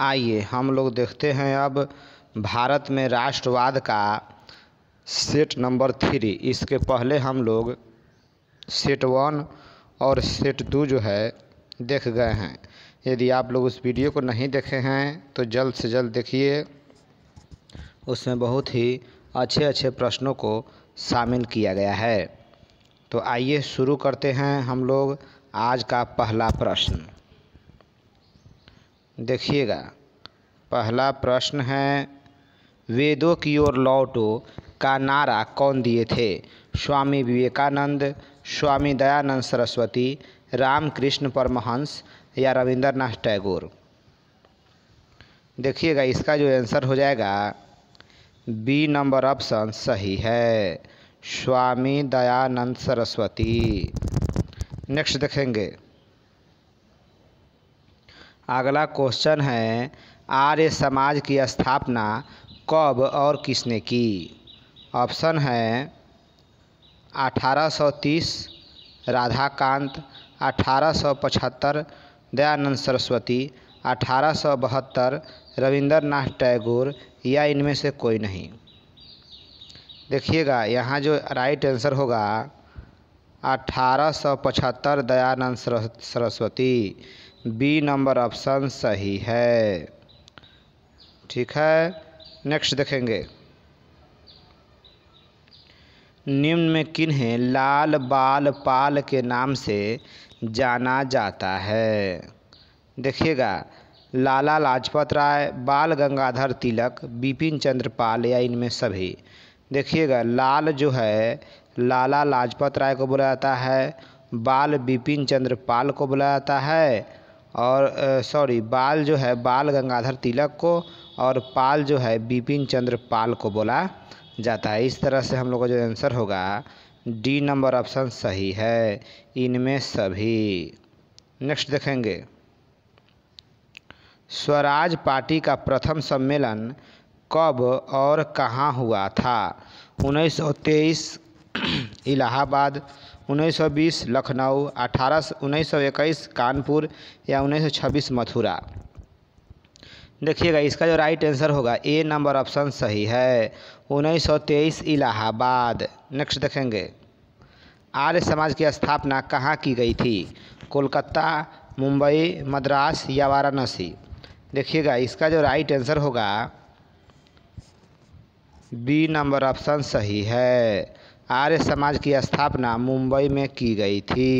आइए हम लोग देखते हैं अब भारत में राष्ट्रवाद का सेट नंबर थ्री इसके पहले हम लोग सेट वन और सेट टू जो है देख गए हैं यदि आप लोग उस वीडियो को नहीं देखे हैं तो जल्द से जल्द देखिए उसमें बहुत ही अच्छे अच्छे प्रश्नों को शामिल किया गया है तो आइए शुरू करते हैं हम लोग आज का पहला प्रश्न देखिएगा पहला प्रश्न है वेदों की ओर लौटो का नारा कौन दिए थे स्वामी विवेकानंद स्वामी दयानंद सरस्वती रामकृष्ण परमहंस या रविंद्रनाथ टैगोर देखिएगा इसका जो आंसर हो जाएगा बी नंबर ऑप्शन सही है स्वामी दयानंद सरस्वती नेक्स्ट देखेंगे अगला क्वेश्चन है आर्य समाज की स्थापना कब और किसने की ऑप्शन है 1830 राधाकांत 1875 दयानंद सरस्वती 1872 रविंद्रनाथ टैगोर या इनमें से कोई नहीं देखिएगा यहाँ जो राइट आंसर होगा 1875 Dayanand Saraswati B number option सही है ठीक है नेक्स्ट देखेंगे निम्न में किन्हें लाल बाल पाल के नाम से जाना जाता है देखिएगा लाला लाजपत राय बाल गंगाधर तिलक बिपिन चंद्र पाल या इनमें सभी देखिएगा लाल जो है लाला लाजपत राय को बुलाया जाता है बाल बिपिन चंद्र पाल को बुलाया जाता है और सॉरी बाल जो है बाल गंगाधर तिलक को और पाल जो है बिपिन चंद्र पाल को बोला जाता है इस तरह से हम लोग का जो आंसर होगा डी नंबर ऑप्शन सही है इनमें सभी नेक्स्ट देखेंगे स्वराज पार्टी का प्रथम सम्मेलन कब और कहाँ हुआ था 1923 इलाहाबाद 1920 लखनऊ अठारह उन्नीस कानपुर या 1926 मथुरा देखिएगा इसका जो राइट आंसर होगा ए नंबर ऑप्शन सही है 1923 इलाहाबाद नेक्स्ट देखेंगे आर्य समाज की स्थापना कहाँ की गई थी कोलकाता मुंबई मद्रास या वाराणसी देखिएगा इसका जो राइट आंसर होगा बी नंबर ऑप्शन सही है आर्य समाज की स्थापना मुंबई में की गई थी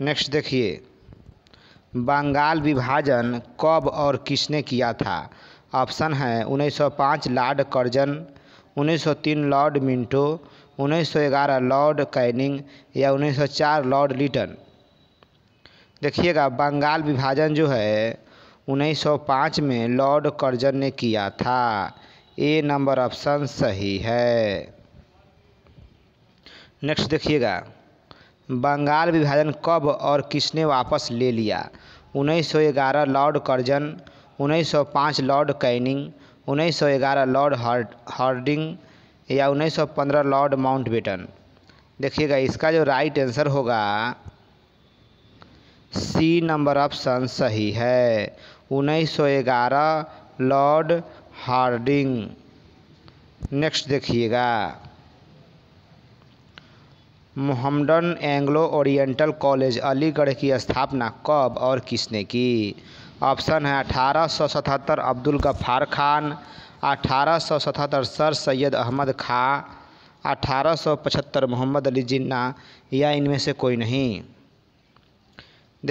नेक्स्ट देखिए बंगाल विभाजन कब और किसने किया था ऑप्शन है 1905 lord Curzon 1903 lord Minto 1911 lord Canning या 1904 लॉर्ड लिटन देखिएगा बंगाल विभाजन जो है 1905 में लॉर्ड कर्जन ने किया था ए नंबर ऑप्शन सही है नेक्स्ट देखिएगा बंगाल विभाजन कब और किसने वापस ले लिया 1911 lord Curzon 1905 lord Canning 1911 lord हर्ड या 1915 लॉर्ड माउंटबेटन देखिएगा इसका जो राइट आंसर होगा सी नंबर ऑप्शन सही है 1911 लॉर्ड हार्डिंग नेक्स्ट देखिएगा Mohammedan Anglo Oriental college Aligarh की स्थापना कब और किसने की ऑप्शन है अठारह सौ सतहत्तर अब्दुल गफ़ार खान अठारह सौ सतहत्तर सर सैयद अहमद खां अठारह सौ पचहत्तर मोहम्मद अली जिन्ना या इनमें से कोई नहीं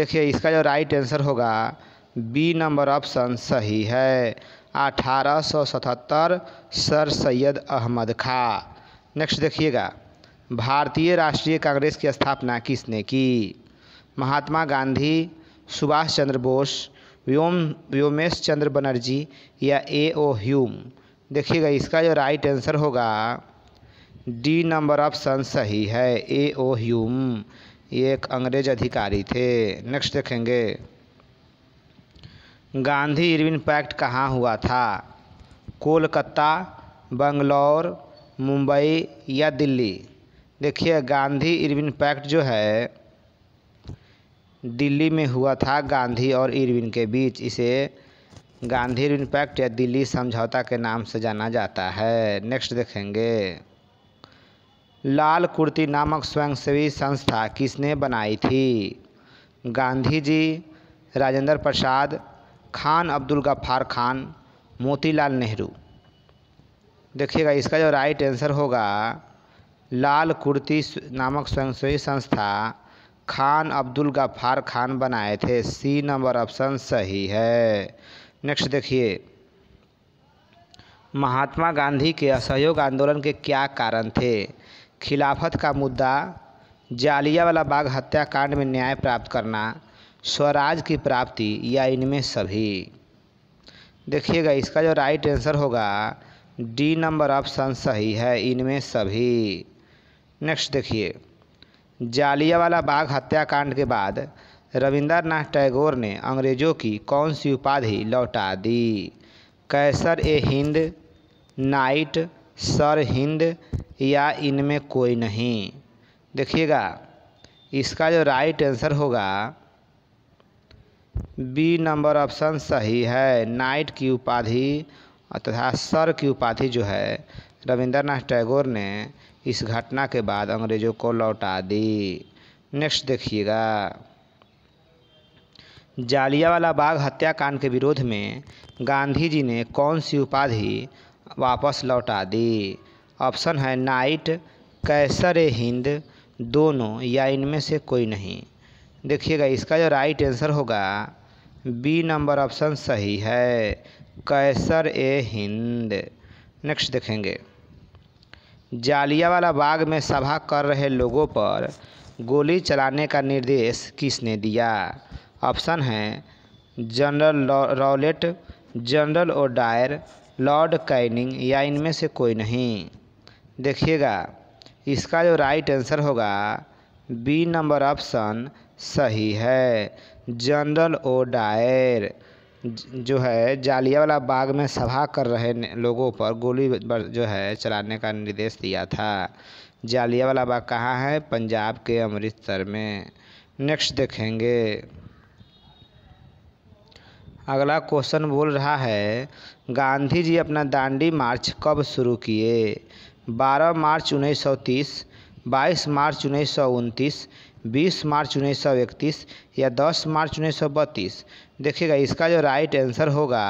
देखिए इसका जो राइट आंसर होगा बी नंबर ऑप्शन सही है अठारह सौ सतहत्तर सर सैयद अहमद खां नेक्स्ट देखिएगा भारतीय राष्ट्रीय कांग्रेस की स्थापना किसने की महात्मा गांधी सुभाष चंद्र बोस व्योम व्योमेश चंद्र बनर्जी या ए ओ ह्यूम देखिएगा इसका जो राइट आंसर होगा डी नंबर ऑप्शन सही है ए ओ ह्यूम ये एक अंग्रेज अधिकारी थे नेक्स्ट देखेंगे गांधी इरविन पैक्ट कहाँ हुआ था कोलकाता बंगलौर मुंबई या दिल्ली देखिए गांधी इरविन पैक्ट जो है दिल्ली में हुआ था गांधी और इरविन के बीच इसे गांधी इरविन पैक्ट या दिल्ली समझौता के नाम से जाना जाता है नेक्स्ट देखेंगे लाल कुर्ती नामक स्वयंसेवी संस्था किसने बनाई थी गांधी जी राजेंद्र प्रसाद खान अब्दुल गफ्फार खान मोतीलाल नेहरू देखिएगा इसका जो राइट आंसर होगा लाल कुर्ती नामक स्वयंसेवी संस्था खान अब्दुल गफ्फार खान बनाए थे सी नंबर ऑप्शन सही है नेक्स्ट देखिए महात्मा गांधी के असहयोग आंदोलन के क्या कारण थे खिलाफत का मुद्दा जालियावाला बाग हत्याकांड में न्याय प्राप्त करना स्वराज की प्राप्ति या इनमें सभी देखिएगा इसका जो राइट आंसर होगा डी नंबर ऑप्शन सही है इनमें सभी नेक्स्ट देखिए जालियावाला बाग हत्याकांड के बाद रविंद्रनाथ टैगोर ने अंग्रेज़ों की कौन सी उपाधि लौटा दी कैसर ए हिंद नाइट सर हिंद या इनमें कोई नहीं देखिएगा इसका जो राइट आंसर होगा बी नंबर ऑप्शन सही है नाइट की उपाधि तथा सर की उपाधि जो है रविंद्रनाथ टैगोर ने इस घटना के बाद अंग्रेज़ों को लौटा दी नेक्स्ट देखिएगा जालियावाला बाग हत्याकांड के विरोध में गांधी जी ने कौन सी उपाधि वापस लौटा दी ऑप्शन है नाइट कैसर ए हिंद दोनों या इनमें से कोई नहीं देखिएगा इसका जो राइट आंसर होगा बी नंबर ऑप्शन सही है कैसर ए हिंद नेक्स्ट देखेंगे जालियावाला बाग में सभा कर रहे लोगों पर गोली चलाने का निर्देश किसने दिया ऑप्शन है general Rowlatt general O Dyer lord Canning या इनमें से कोई नहीं देखिएगा इसका जो राइट आंसर होगा बी नंबर ऑप्शन सही है जनरल ओ डायर जो है जालियावाला बाग में सभा कर रहे लोगों पर गोली जो है चलाने का निर्देश दिया था जालियावाला बाग कहाँ है पंजाब के अमृतसर में नेक्स्ट देखेंगे अगला क्वेश्चन बोल रहा है गांधी जी अपना दांडी मार्च कब शुरू किए 12 मार्च 1930 बाईस मार्च उन्नीस सौ उनतीस बीस मार्च उन्नीस सौ इकतीस या दस मार्च उन्नीस सौ बत्तीस देखिएगा इसका जो राइट आंसर होगा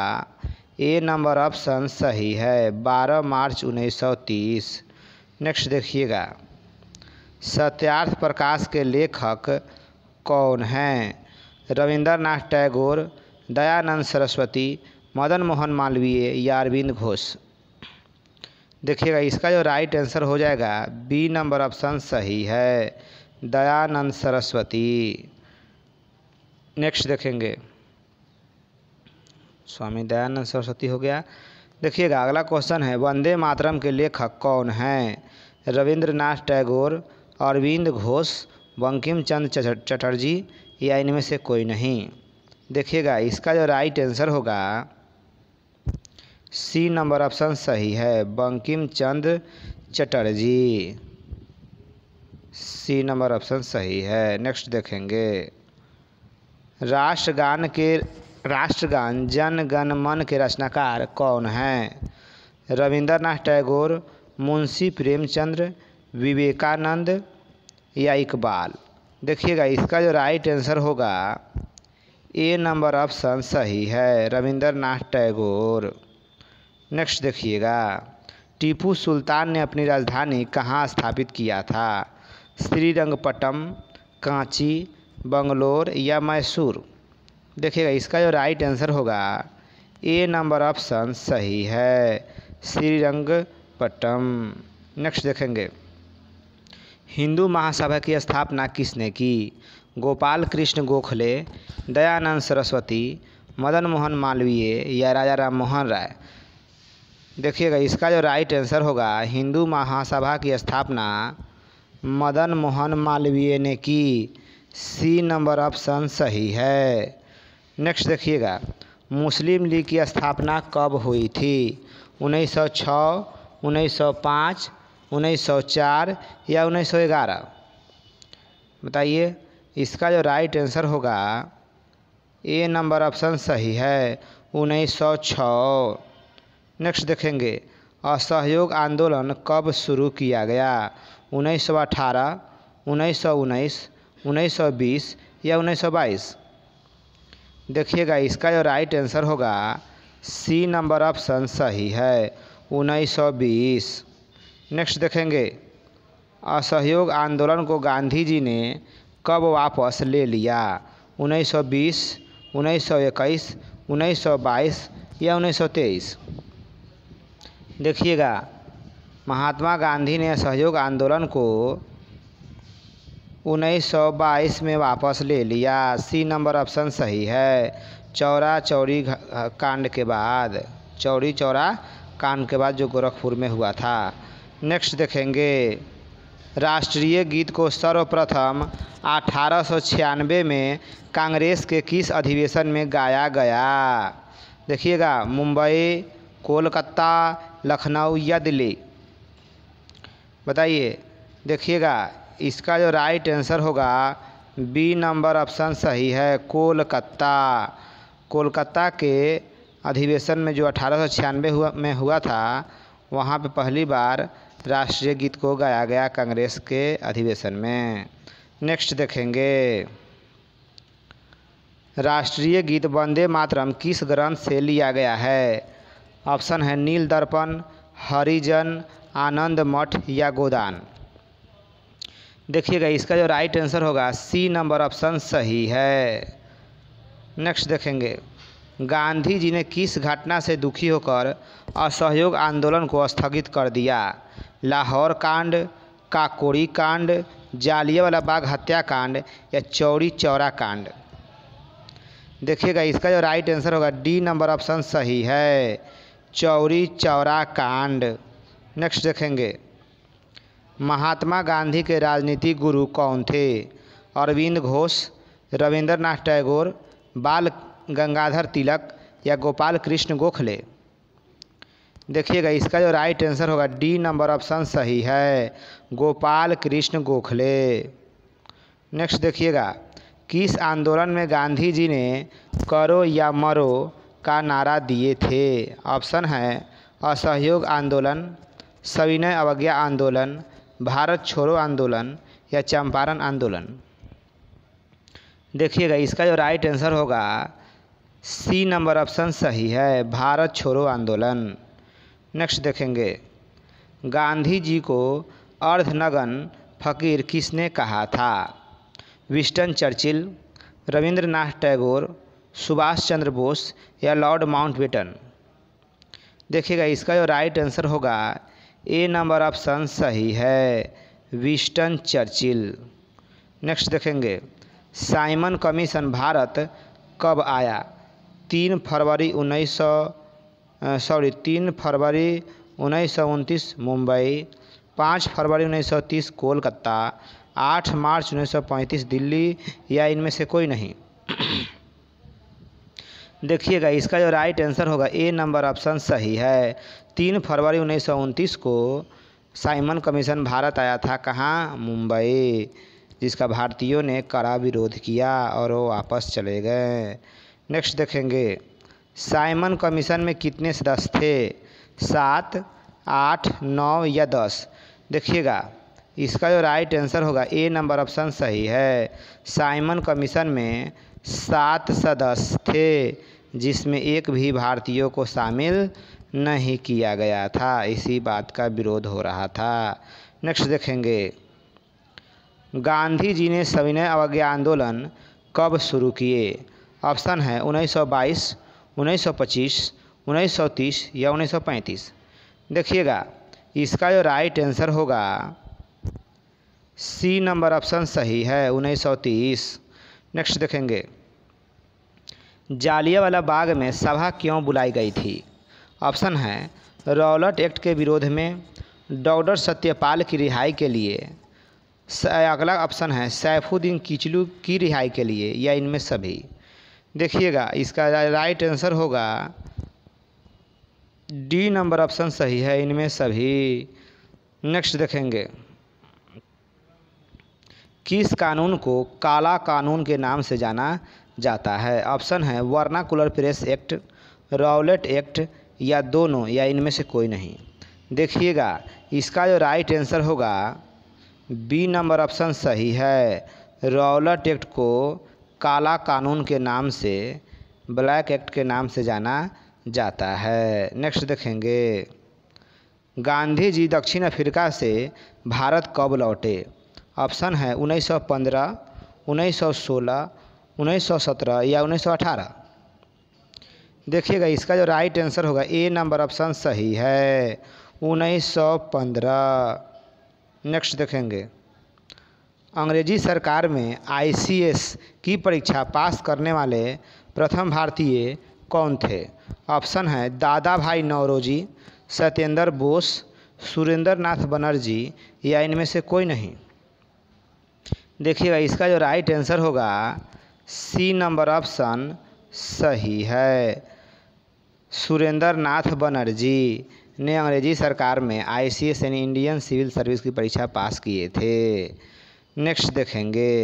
ए नंबर ऑप्शन सही है बारह मार्च उन्नीस सौ तीस नेक्स्ट देखिएगा सत्यार्थ प्रकाश के लेखक कौन हैं रविंद्रनाथ टैगोर दयानंद सरस्वती मदन मोहन मालवीय या अरविंद घोष देखिएगा इसका जो राइट आंसर हो जाएगा बी नंबर ऑप्शन सही है दयानंद सरस्वती नेक्स्ट देखेंगे स्वामी दयानंद सरस्वती हो गया देखिएगा अगला क्वेश्चन है वंदे मातरम के लेखक कौन हैं रविंद्रनाथ टैगोर अरविंद घोष बंकिम चंद चटर्जी या इनमें से कोई नहीं देखिएगा इसका जो राइट आंसर होगा सी नंबर ऑप्शन सही है Bankim Chand Chatterjee C number option सही है नेक्स्ट देखेंगे राष्ट्रगान के राष्ट्रगान जन गण मन के रचनाकार कौन हैं रविंद्रनाथ टैगोर मुंशी प्रेमचंद्र विवेकानंद या इकबाल देखिएगा इसका जो राइट आंसर होगा ए नंबर ऑप्शन सही है रविंद्रनाथ टैगोर नेक्स्ट देखिएगा टीपू सुल्तान ने अपनी राजधानी कहाँ स्थापित किया था श्रीरंगपट्टम कांची बंगलोर या मैसूर देखिएगा इसका जो राइट आंसर होगा ए नंबर ऑप्शन सही है श्रीरंगपट्टम नेक्स्ट देखेंगे हिंदू महासभा की स्थापना किसने की गोपाल कृष्ण गोखले दयानंद सरस्वती मदन मोहन मालवीय या राजा राम मोहन राय देखिएगा इसका जो राइट आंसर होगा हिंदू महासभा की स्थापना मदन मोहन मालवीय ने की सी नंबर ऑप्शन सही है नेक्स्ट देखिएगा मुस्लिम लीग की स्थापना कब हुई थी 1906, 1905, 1904 या 1911 बताइए इसका जो राइट आंसर होगा ए नंबर ऑप्शन सही है 1906 नेक्स्ट देखेंगे असहयोग आंदोलन कब शुरू किया गया उन्नीस सौ अठारह उन्नीस सौ उन्नीस उन्नीस सौ बीस या उन्नीस सौ बाईस देखिएगा इसका जो राइट आंसर होगा सी नंबर ऑप्शन सही है उन्नीस सौ बीस नेक्स्ट देखेंगे असहयोग आंदोलन को गांधी जी ने कब वापस ले लिया उन्नीस उन्नीस सौ सौ बीस इक्कीस उन्नीस सौ बाईस या उन्नीस सौ तेईस देखिएगा महात्मा गांधी ने सहयोग आंदोलन को 1922 में वापस ले लिया सी नंबर ऑप्शन सही है चौरा चौरी कांड के बाद चौरी चौरा कांड के बाद जो गोरखपुर में हुआ था नेक्स्ट देखेंगे राष्ट्रीय गीत को सर्वप्रथम अठारह में कांग्रेस के किस अधिवेशन में गाया गया देखिएगा मुंबई कोलकाता लखनऊ या दिल्ली बताइए देखिएगा इसका जो राइट आंसर होगा बी नंबर ऑप्शन सही है कोलकाता कोलकाता के अधिवेशन में जो अठारह हुआ में हुआ था वहाँ पे पहली बार राष्ट्रीय गीत को गाया गया कांग्रेस के अधिवेशन में नेक्स्ट देखेंगे राष्ट्रीय गीत वंदे मातरम किस ग्रंथ से लिया गया है ऑप्शन है नील दर्पण हरिजन आनंद मठ या गोदान देखिएगा इसका जो राइट आंसर होगा सी नंबर ऑप्शन सही है नेक्स्ट देखेंगे गांधी जी ने किस घटना से दुखी होकर असहयोग आंदोलन को स्थगित कर दिया लाहौर कांड काकोड़ी कांड जालियावाला बाग हत्याकांड या चौरी चौरा कांड देखिएगा इसका जो राइट आंसर होगा डी नंबर ऑप्शन सही है चौरी चौरा कांड नेक्स्ट देखेंगे महात्मा गांधी के राजनीति गुरु कौन थे अरविंद घोष रविंद्रनाथ टैगोर बाल गंगाधर तिलक या गोपाल कृष्ण गोखले देखिएगा इसका जो राइट आंसर होगा डी नंबर ऑप्शन सही है गोपाल कृष्ण गोखले नेक्स्ट देखिएगा किस आंदोलन में गांधी जी ने करो या मरो का नारा दिए थे ऑप्शन है असहयोग आंदोलन सविनय अवज्ञा आंदोलन भारत छोड़ो आंदोलन या चंपारण आंदोलन देखिएगा इसका जो राइट आंसर होगा सी नंबर ऑप्शन सही है भारत छोड़ो आंदोलन नेक्स्ट देखेंगे गांधी जी को अर्धनगन फकीर किसने कहा था विस्टन चर्चिल रविंद्रनाथ टैगोर सुभाष चंद्र बोस या लॉर्ड माउंटबेटन देखिएगा इसका जो राइट आंसर होगा ए नंबर ऑप्शन सही है विस्टन चर्चिल नेक्स्ट देखेंगे साइमन कमीशन भारत कब आया तीन फरवरी उन्नीस सौ सॉरी तीन फरवरी उन्नीस सौ उनतीस मुंबई पाँच फरवरी उन्नीस सौ तीस कोलकाता आठ मार्च उन्नीस सौ पैंतीस दिल्ली या इनमें से कोई नहीं देखिएगा इसका जो राइट आंसर होगा ए नंबर ऑप्शन सही है तीन फरवरी उन्नीस को साइमन कमीशन भारत आया था कहाँ मुंबई जिसका भारतीयों ने कड़ा विरोध किया और वो वापस चले गए नेक्स्ट देखेंगे साइमन कमीशन में कितने सदस्य थे सात आठ नौ या दस देखिएगा इसका जो राइट आंसर होगा ए नंबर ऑप्शन सही है साइमन कमीशन में सात सदस्य थे जिसमें एक भी भारतीयों को शामिल नहीं किया गया था इसी बात का विरोध हो रहा था नेक्स्ट देखेंगे गांधी जी ने सविनय अवज्ञा आंदोलन कब शुरू किए ऑप्शन है 1922, 1925, 1930 या 1935 देखिएगा इसका जो राइट आंसर होगा सी नंबर ऑप्शन सही है 1930 नेक्स्ट देखेंगे जालियावाला बाग में सभा क्यों बुलाई गई थी ऑप्शन है रौलट एक्ट के विरोध में डॉक्टर सत्यपाल की रिहाई के लिए अगला ऑप्शन है सैफुद्दीन किचलू की रिहाई के लिए या इनमें सभी देखिएगा इसका राइट आंसर होगा डी नंबर ऑप्शन सही है इनमें सभी नेक्स्ट देखेंगे किस कानून को काला कानून के नाम से जाना जाता है ऑप्शन है vernacular press act Rowlatt act या दोनों या इनमें से कोई नहीं देखिएगा इसका जो राइट आंसर होगा बी नंबर ऑप्शन सही है रॉलेट एक्ट को काला कानून के नाम से ब्लैक एक्ट के नाम से जाना जाता है नेक्स्ट देखेंगे गांधी जी दक्षिण अफ्रीका से भारत कब लौटे ऑप्शन है उन्नीस सौ पंद्रह उन्नीस सौ सोलह उन्नीस सौ सत्रह या उन्नीस सौ अठारह देखिएगा इसका जो राइट आंसर होगा ए नंबर ऑप्शन सही है उन्नीस सौ पंद्रह नेक्स्ट देखेंगे अंग्रेजी सरकार में आईसीएस की परीक्षा पास करने वाले प्रथम भारतीय कौन थे ऑप्शन है दादा भाई नौरोजी सत्येंद्र बोस सुरेंद्र नाथ बनर्जी या इनमें से कोई नहीं देखिएगा इसका जो राइट आंसर होगा सी नंबर ऑप्शन सही है सुरेंद्र नाथ बनर्जी ने अंग्रेजी सरकार में आई सी एस यानी इंडियन सिविल सर्विस की परीक्षा पास किए थे नेक्स्ट देखेंगे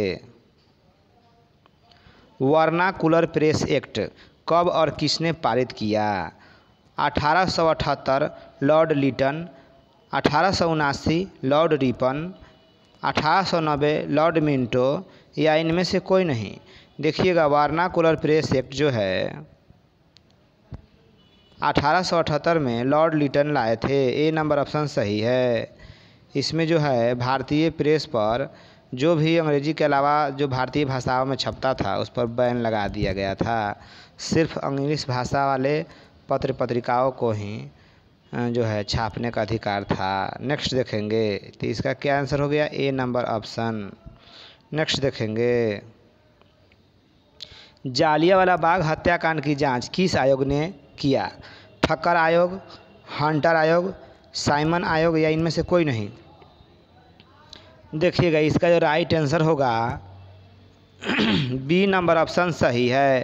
वर्नाकुलर प्रेस एक्ट कब और किसने पारित किया अठहत्तर लॉर्ड लिटन अठारह लॉर्ड रिपन अठारह सौ नब्बे लॉर्ड मिंटो या इनमें से कोई नहीं देखिएगा वार्नाकुलर प्रेस एक्ट जो है 1878 में लॉर्ड लिटन लाए थे ए नंबर ऑप्शन सही है इसमें जो है भारतीय प्रेस पर जो भी अंग्रेजी के अलावा जो भारतीय भाषाओं में छपता था उस पर बैन लगा दिया गया था सिर्फ इंग्लिश भाषा वाले पत्र पत्रिकाओं को ही जो है छापने का अधिकार था नेक्स्ट देखेंगे तो इसका क्या आंसर हो गया ए नंबर ऑप्शन नेक्स्ट देखेंगे जालियावाला बाग हत्याकांड की जांच किस आयोग ने किया ठक्कर आयोग हंटर आयोग साइमन आयोग या इनमें से कोई नहीं देखिएगा इसका जो राइट आंसर होगा बी नंबर ऑप्शन सही है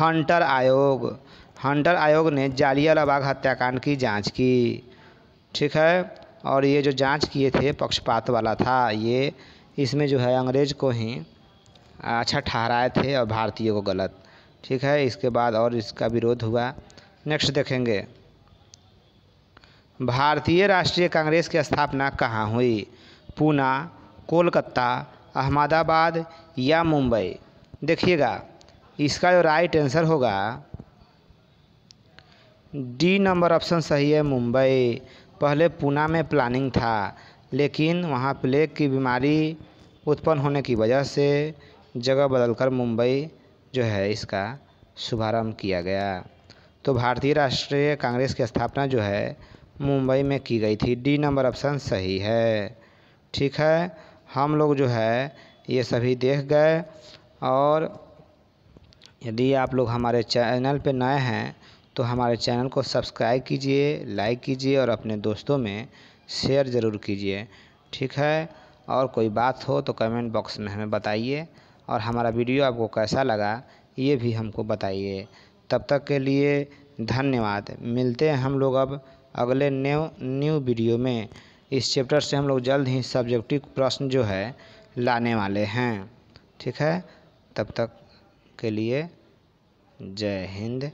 हंटर आयोग हंटर आयोग ने जालियाला बाग हत्याकांड की जांच की ठीक है और ये जो जांच किए थे पक्षपात वाला था ये इसमें जो है अंग्रेज को ही अच्छा ठहराए थे और भारतीयों को गलत ठीक है इसके बाद और इसका विरोध हुआ नेक्स्ट देखेंगे भारतीय राष्ट्रीय कांग्रेस की स्थापना कहाँ हुई पूना कोलकाता अहमदाबाद या मुंबई देखिएगा इसका जो राइट आंसर होगा डी नंबर ऑप्शन सही है मुंबई पहले पूना में प्लानिंग था लेकिन वहाँ प्लेग की बीमारी उत्पन्न होने की वजह से जगह बदलकर मुंबई जो है इसका शुभारंभ किया गया तो भारतीय राष्ट्रीय कांग्रेस की स्थापना जो है मुंबई में की गई थी डी नंबर ऑप्शन सही है ठीक है हम लोग जो है ये सभी देख गए और यदि आप लोग हमारे चैनल पे नए हैं तो हमारे चैनल को सब्सक्राइब कीजिए लाइक कीजिए और अपने दोस्तों में शेयर ज़रूर कीजिए ठीक है और कोई बात हो तो कमेंट बॉक्स में हमें बताइए और हमारा वीडियो आपको कैसा लगा ये भी हमको बताइए तब तक के लिए धन्यवाद मिलते हैं हम लोग अब अगले न्यू न्यू वीडियो में इस चैप्टर से हम लोग जल्द ही सब्जेक्टिव प्रश्न जो है लाने वाले हैं ठीक है तब तक के लिए जय हिंद